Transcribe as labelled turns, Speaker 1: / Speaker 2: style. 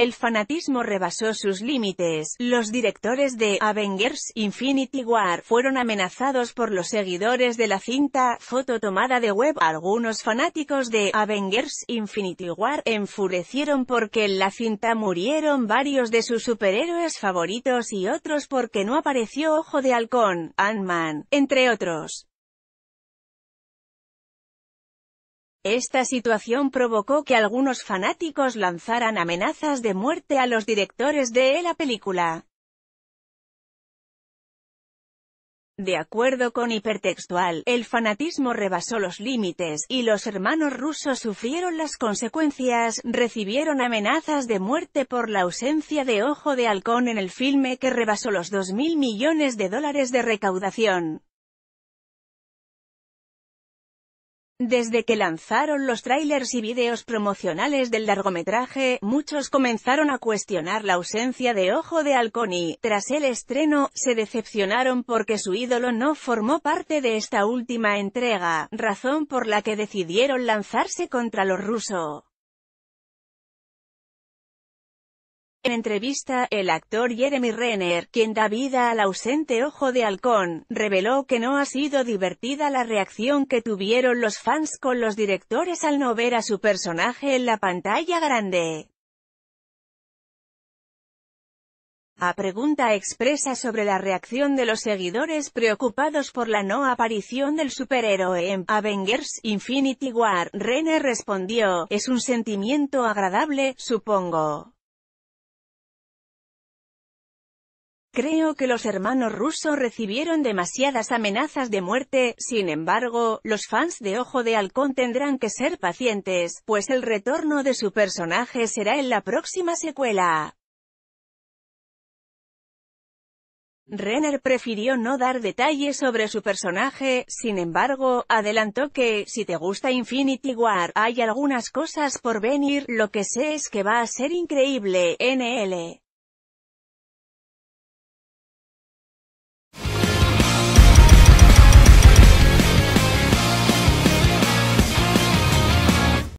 Speaker 1: El fanatismo rebasó sus límites. Los directores de Avengers Infinity War fueron amenazados por los seguidores de la cinta, foto tomada de web. Algunos fanáticos de Avengers Infinity War enfurecieron porque en la cinta murieron varios de sus superhéroes favoritos y otros porque no apareció Ojo de Halcón, Ant-Man, entre otros. Esta situación provocó que algunos fanáticos lanzaran amenazas de muerte a los directores de la película. De acuerdo con Hipertextual, el fanatismo rebasó los límites, y los hermanos rusos sufrieron las consecuencias, recibieron amenazas de muerte por la ausencia de Ojo de Halcón en el filme que rebasó los 2.000 millones de dólares de recaudación. Desde que lanzaron los trailers y videos promocionales del largometraje, muchos comenzaron a cuestionar la ausencia de Ojo de Alconi. tras el estreno, se decepcionaron porque su ídolo no formó parte de esta última entrega, razón por la que decidieron lanzarse contra los rusos. En entrevista, el actor Jeremy Renner, quien da vida al ausente Ojo de Halcón, reveló que no ha sido divertida la reacción que tuvieron los fans con los directores al no ver a su personaje en la pantalla grande. A pregunta expresa sobre la reacción de los seguidores preocupados por la no aparición del superhéroe en Avengers Infinity War, Renner respondió, es un sentimiento agradable, supongo. Creo que los hermanos rusos recibieron demasiadas amenazas de muerte, sin embargo, los fans de Ojo de Halcón tendrán que ser pacientes, pues el retorno de su personaje será en la próxima secuela. Renner prefirió no dar detalles sobre su personaje, sin embargo, adelantó que, si te gusta Infinity War, hay algunas cosas por venir, lo que sé es que va a ser increíble, NL.